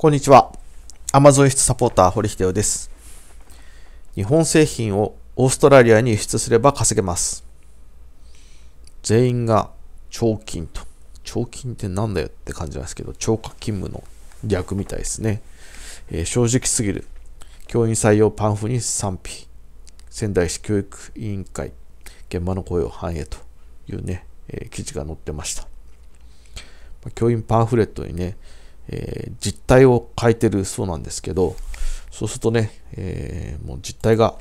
こんにちは。アゾン輸出サポーター、堀秀夫です。日本製品をオーストラリアに輸出すれば稼げます。全員が長勤と。長勤ってなんだよって感じなんですけど、超過勤務の略みたいですね。えー、正直すぎる。教員採用パンフに賛否。仙台市教育委員会、現場の声を反映というね、えー、記事が載ってました。教員パンフレットにね、えー、実態を変えてるそうなんですけど、そうするとね、えー、もう実態が、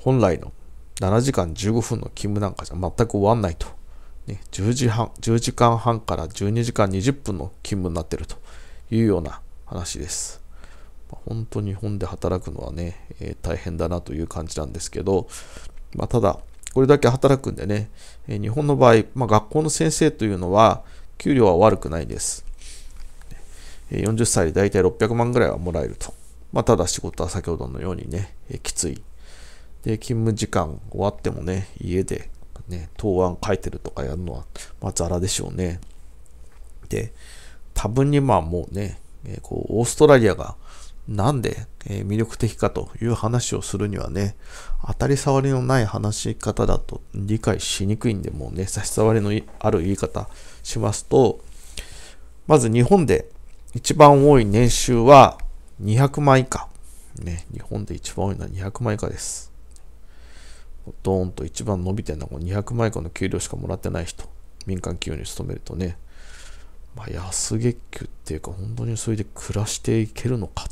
本来の7時間15分の勤務なんかじゃ全く終わんないと。ね、10時半、10時間半から12時間20分の勤務になってるというような話です。本当に日本で働くのはね、えー、大変だなという感じなんですけど、まあ、ただ、これだけ働くんでね、えー、日本の場合、まあ、学校の先生というのは、給料は悪くないです。40歳で大体600万ぐらいはもらえると。まあ、ただ仕事は先ほどのようにね、えきつい。で、勤務時間終わってもね、家で、ね、答案書いてるとかやるのは、まあ、ザラでしょうね。で、多分にまあもうね、えこう、オーストラリアがなんで、え魅力的かという話をするにはね、当たり障りのない話し方だと理解しにくいんで、もうね、差し障りのある言い方しますと、まず日本で一番多い年収は200万以下。ね、日本で一番多いのは200万以下です。ドーンと一番伸びてるのは200万以下の給料しかもらってない人。民間企業に勤めるとね、まあ、安月給っていうか、本当にそれで暮らしていけるのかっ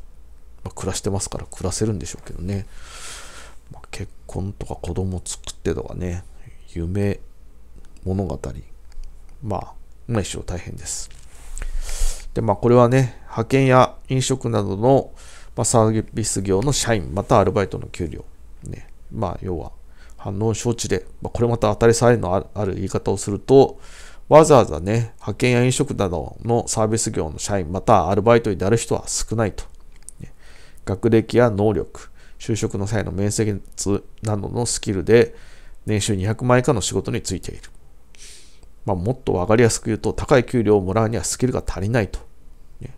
暮らしてますから暮らせるんでしょうけどね、まあ、結婚とか子供作ってとかね夢物語まあ、ま一生大変ですでまあこれはね派遣や飲食などの、まあ、サービス業の社員またアルバイトの給料ねまあ要は反応承知で、まあ、これまた当たり障りのある言い方をするとわざわざね、派遣や飲食などのサービス業の社員、またアルバイトになる人は少ないと学歴や能力、就職の際の面接などのスキルで年収200万以下の仕事についている。まあ、もっとわかりやすく言うと、高い給料をもらうにはスキルが足りないと。ね、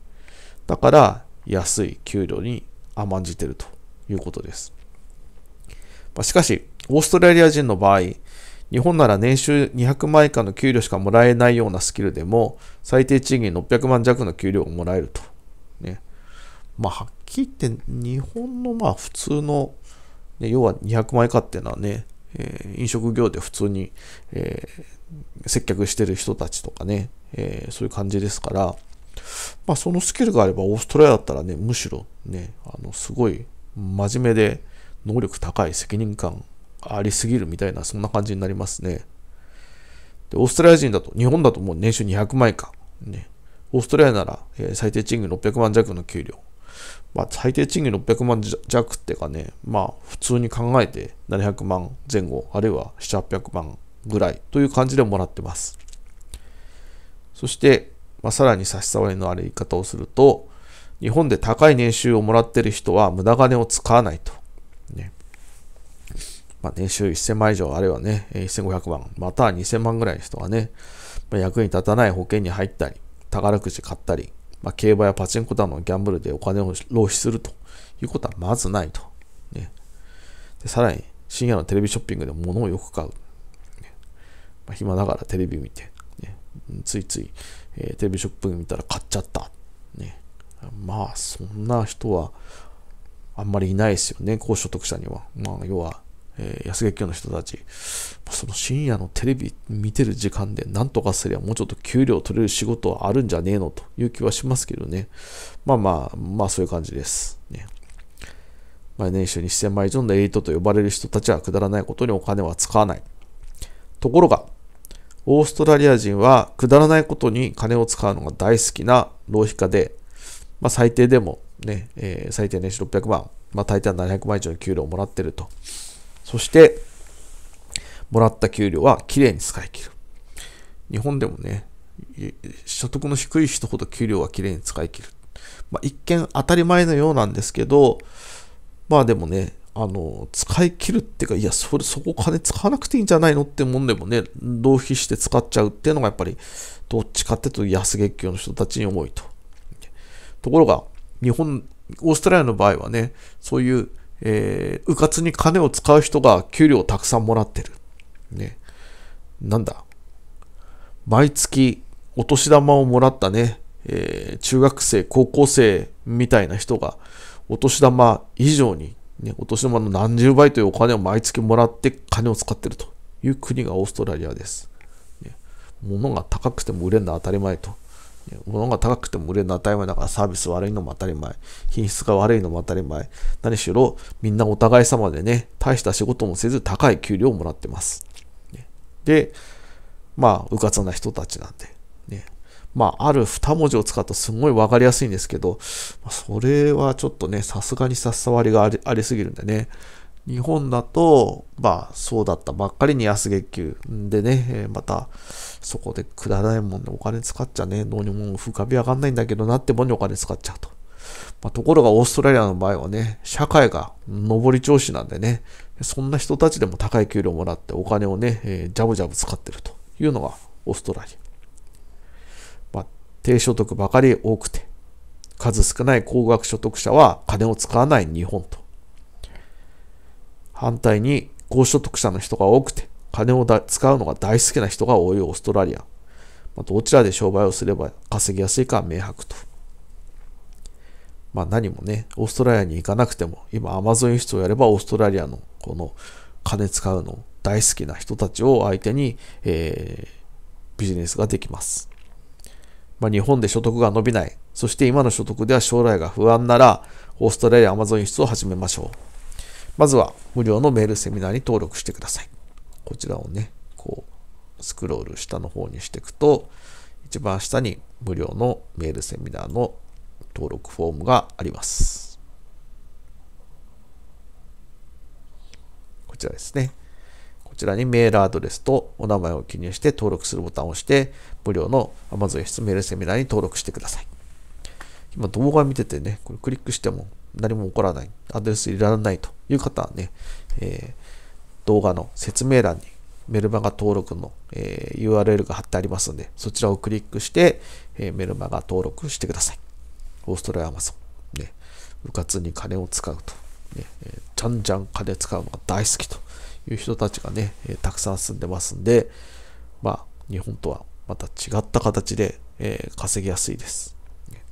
だから、安い給料に甘んじてるということです。まあ、しかし、オーストラリア人の場合、日本なら年収200万以下の給料しかもらえないようなスキルでも、最低賃金600万弱の給料をもらえると。ね。まあ、はっ木って日本のまあ普通の、ね、要は200枚円下っていうのはね、えー、飲食業で普通に、えー、接客してる人たちとかね、えー、そういう感じですから、まあ、そのスキルがあればオーストラリアだったらね、むしろね、あのすごい真面目で能力高い責任感ありすぎるみたいな、そんな感じになりますね。でオーストラリア人だと、日本だともう年収200万円か、ね、オーストラリアなら、えー、最低賃金600万弱の給料、まあ、最低賃金600万弱ってかね、まあ、普通に考えて700万前後、あるいは7、800万ぐらいという感じでもらってます。そして、まあ、さらに差し障りのある言い方をすると、日本で高い年収をもらってる人は無駄金を使わないと。ねまあ、年収1000万以上、あるいはね、1500万、または2000万ぐらいの人はね、まあ、役に立たない保険に入ったり、宝くじ買ったり、まあ、競馬やパチンコなどのギャンブルでお金を浪費するということはまずないと。ね、でさらに、深夜のテレビショッピングで物をよく買う。ね、まあ、暇ながらテレビ見て、ね、ついつい、えー、テレビショッピング見たら買っちゃった。ね、まあ、そんな人はあんまりいないですよね、高所得者には。まあ、要は、えー、安月給の人たち、その深夜のテレビ見てる時間で何とかすればもうちょっと給料取れる仕事はあるんじゃねえのという気はしますけどね。まあまあ、まあそういう感じです。ね毎年収に1000万以上のエリートと呼ばれる人たちはくだらないことにお金は使わない。ところが、オーストラリア人はくだらないことに金を使うのが大好きな浪費家で、まあ、最低でもね、ねえー、最低年収600万、まあ、大体700万以上の給料をもらってると。そして、もらった給料はきれいに使い切る。日本でもね、所得の低い人ほど給料はきれいに使い切る。まあ、一見当たり前のようなんですけど、まあでもね、あの、使い切るっていうか、いや、それ、そこ金使わなくていいんじゃないのってもんでもね、浪費して使っちゃうっていうのがやっぱり、どっちかっていうと安月給の人たちに重いと。ところが、日本、オーストラリアの場合はね、そういうえー、うかつに金を使う人が給料をたくさんもらってる。ね。なんだ。毎月お年玉をもらったね、えー、中学生、高校生みたいな人が、お年玉以上に、ね、お年玉の何十倍というお金を毎月もらって金を使ってるという国がオーストラリアです。ね、物が高くても売れるのは当たり前と。物が高くても売れるのは当たり前だからサービス悪いのも当たり前。品質が悪いのも当たり前。何しろみんなお互い様でね、大した仕事もせず高い給料をもらってます。で、まあ、うかつな人たちなんで。ね、まあ、ある2文字を使うとすごい分かりやすいんですけど、それはちょっとね、さすがにさっさわりがありすぎるんでね。日本だと、まあそうだったばっかりに安月給でね、またそこでくだらないもんでお金使っちゃね、どうにも浮かび上がんないんだけどなってもにお金使っちゃうと。まあ、ところがオーストラリアの場合はね、社会が上り調子なんでね、そんな人たちでも高い給料もらってお金をね、えー、ジャブジャブ使ってるというのがオーストラリア。まあ、低所得ばかり多くて、数少ない高額所得者は金を使わない日本と。反対に高所得者の人が多くて、金を使うのが大好きな人が多いオーストラリア。まあ、どちらで商売をすれば稼ぎやすいかは明白と。まあ何もね、オーストラリアに行かなくても、今アマゾン輸出をやればオーストラリアのこの金使うの大好きな人たちを相手に、えー、ビジネスができます。まあ、日本で所得が伸びない、そして今の所得では将来が不安なら、オーストラリアアマゾン輸出を始めましょう。まずは無料のメールセミナーに登録してください。こちらをね、こう、スクロール下の方にしていくと、一番下に無料のメールセミナーの登録フォームがあります。こちらですね。こちらにメールアドレスとお名前を記入して登録するボタンを押して、無料の Amazon 室メールセミナーに登録してください。今動画見ててね、これクリックしても何も起こらない、アドレスいらないという方はね、えー、動画の説明欄にメルマガ登録の、えー、URL が貼ってありますので、そちらをクリックして、えー、メルマガ登録してください。オーストラリアアマゾン。ね、部活に金を使うと。ね、えー、じゃんじゃん金使うのが大好きという人たちがね、えたくさん住んでますんで、まあ、日本とはまた違った形で、え稼ぎやすいです。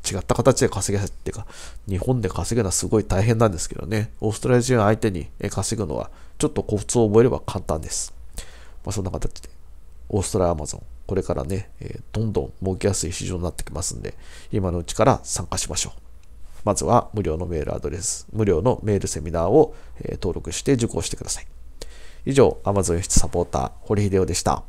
違った形で稼げっていうか、日本で稼ぐのはすごい大変なんですけどね、オーストラリア人相手に稼ぐのは、ちょっとコツを覚えれば簡単です。まあ、そんな形で、オーストラリアアマゾン、これからね、えー、どんどん儲けやすい市場になってきますんで、今のうちから参加しましょう。まずは無料のメールアドレス、無料のメールセミナーを、えー、登録して受講してください。以上、Amazon 輸出サポーター、堀秀夫でした。